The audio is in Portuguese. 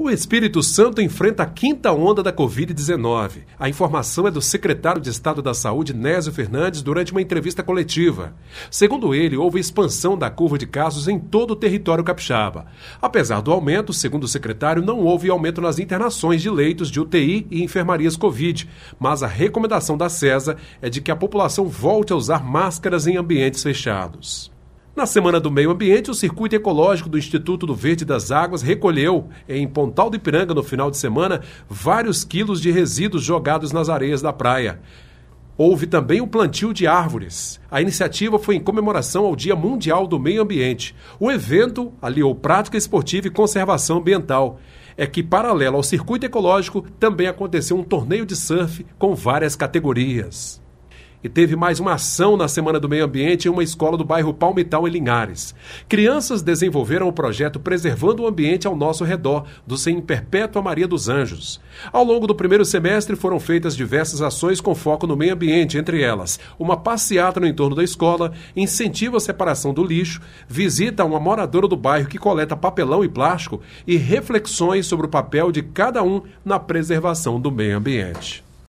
O Espírito Santo enfrenta a quinta onda da Covid-19. A informação é do secretário de Estado da Saúde, Nésio Fernandes, durante uma entrevista coletiva. Segundo ele, houve expansão da curva de casos em todo o território capixaba. Apesar do aumento, segundo o secretário, não houve aumento nas internações de leitos de UTI e enfermarias Covid, mas a recomendação da CESA é de que a população volte a usar máscaras em ambientes fechados. Na Semana do Meio Ambiente, o Circuito Ecológico do Instituto do Verde das Águas recolheu, em Pontal do Ipiranga, no final de semana, vários quilos de resíduos jogados nas areias da praia. Houve também o plantio de árvores. A iniciativa foi em comemoração ao Dia Mundial do Meio Ambiente. O evento aliou prática esportiva e conservação ambiental. É que, paralelo ao circuito ecológico, também aconteceu um torneio de surf com várias categorias. E teve mais uma ação na Semana do Meio Ambiente em uma escola do bairro Palmital, em Linhares. Crianças desenvolveram o projeto Preservando o Ambiente ao Nosso Redor, do Sem Perpétua Maria dos Anjos. Ao longo do primeiro semestre foram feitas diversas ações com foco no meio ambiente, entre elas uma passeata no entorno da escola, incentivo à separação do lixo, visita a uma moradora do bairro que coleta papelão e plástico e reflexões sobre o papel de cada um na preservação do meio ambiente.